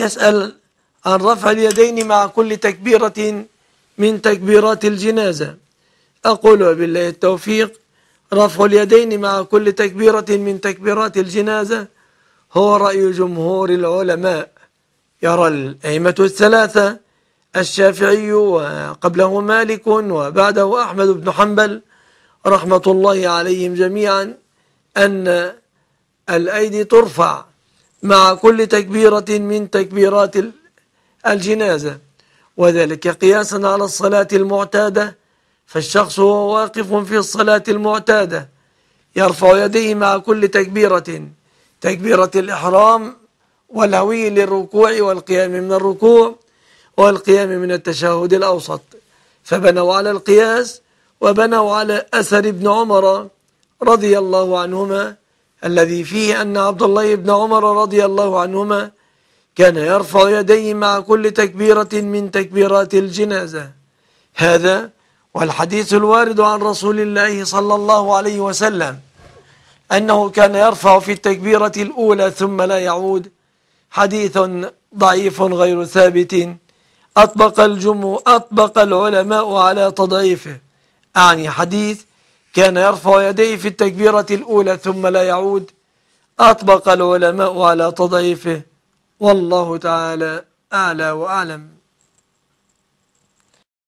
يسأل عن رفع اليدين مع كل تكبيرة من تكبيرات الجنازة أقول وبالله التوفيق رفع اليدين مع كل تكبيرة من تكبيرات الجنازة هو رأي جمهور العلماء يرى الأئمة الثلاثة الشافعي وقبله مالك وبعده أحمد بن حنبل رحمة الله عليهم جميعا أن الأيدي ترفع مع كل تكبيرة من تكبيرات الجنازة وذلك قياسا على الصلاة المعتادة فالشخص هو واقف في الصلاة المعتادة يرفع يديه مع كل تكبيرة تكبيرة الإحرام والهوي للركوع والقيام من الركوع والقيام من التشهد الأوسط فبنوا على القياس وبنوا على أثر ابن عمر رضي الله عنهما الذي فيه أن عبد الله بن عمر رضي الله عنهما كان يرفع يديه مع كل تكبيرة من تكبيرات الجنازة هذا والحديث الوارد عن رسول الله صلى الله عليه وسلم أنه كان يرفع في التكبيرة الأولى ثم لا يعود حديث ضعيف غير ثابت أطبق الجمهور أطبق العلماء على تضعيفه أعني حديث كان يرفع يديه في التكبيرة الأولى ثم لا يعود أطبق العلماء على تضعيفه والله تعالى أعلى وأعلم